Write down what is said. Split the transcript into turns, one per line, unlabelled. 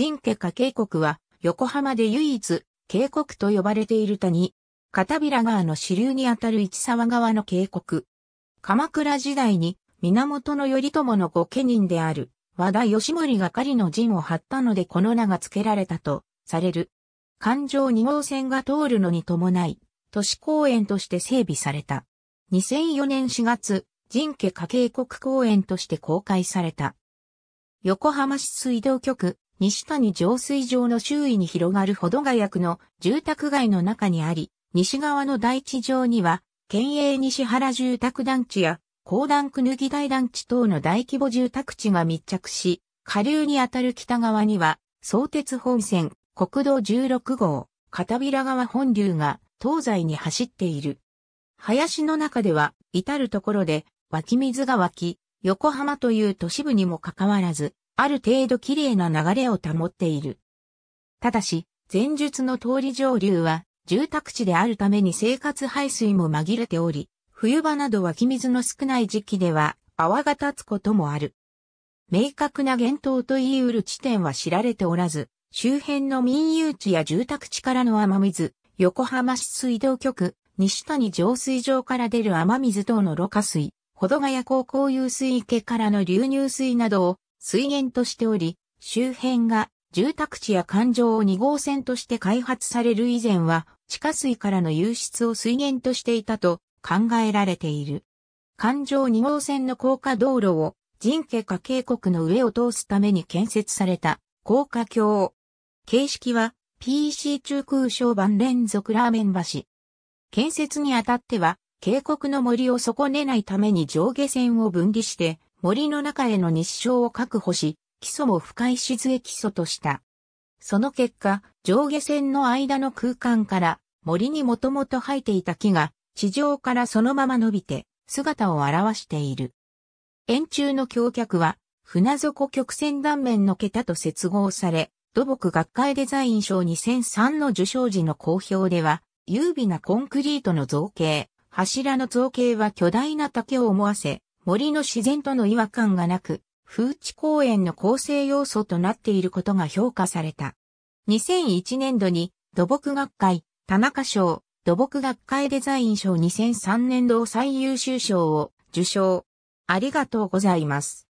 神家家渓谷は、横浜で唯一、渓谷と呼ばれている谷、片平川の支流にあたる市沢川の渓谷。鎌倉時代に、源頼朝の御家人である、和田義盛が狩りの陣を張ったのでこの名が付けられたと、される。環状二号線が通るのに伴い、都市公園として整備された。2004年4月、人家家渓谷公園として公開された。横浜市水道局、西谷浄水場の周囲に広がる保土ヶ谷区の住宅街の中にあり、西側の大地上には、県営西原住宅団地や、高段区き台団地等の大規模住宅地が密着し、下流にあたる北側には、相鉄本線、国道16号、片平川本流が東西に走っている。林の中では、至るところで湧き水が湧き、横浜という都市部にもかかわらず、ある程度綺麗な流れを保っている。ただし、前述の通り上流は、住宅地であるために生活排水も紛れており、冬場など湧き水の少ない時期では泡が立つこともある。明確な源頭と言い得る地点は知られておらず、周辺の民有地や住宅地からの雨水、横浜市水道局、西谷浄水場から出る雨水等のろ過水、保土ヶ谷高校遊水池からの流入水などを水源としており、周辺が住宅地や環状を2号線として開発される以前は地下水からの湧出を水源としていたと考えられている。環状2号線の高架道路を人家下渓谷の上を通すために建設された高架橋。形式は PC 中空小番連続ラーメン橋。建設にあたっては渓谷の森を損ねないために上下線を分離して森の中への日照を確保し、基礎も深い静へ基礎とした。その結果、上下線の間の空間から森にもともと生えていた木が地上からそのまま伸びて姿を現している。円柱の橋脚は船底曲線断面の桁と接合され、土木学会デザイン賞2003の受賞時の公表では、優美なコンクリートの造形、柱の造形は巨大な竹を思わせ、森の自然との違和感がなく、風地公園の構成要素となっていることが評価された。2001年度に土木学会、田中賞、土木学会デザイン賞2003年度最優秀賞を受賞。ありがとうございます。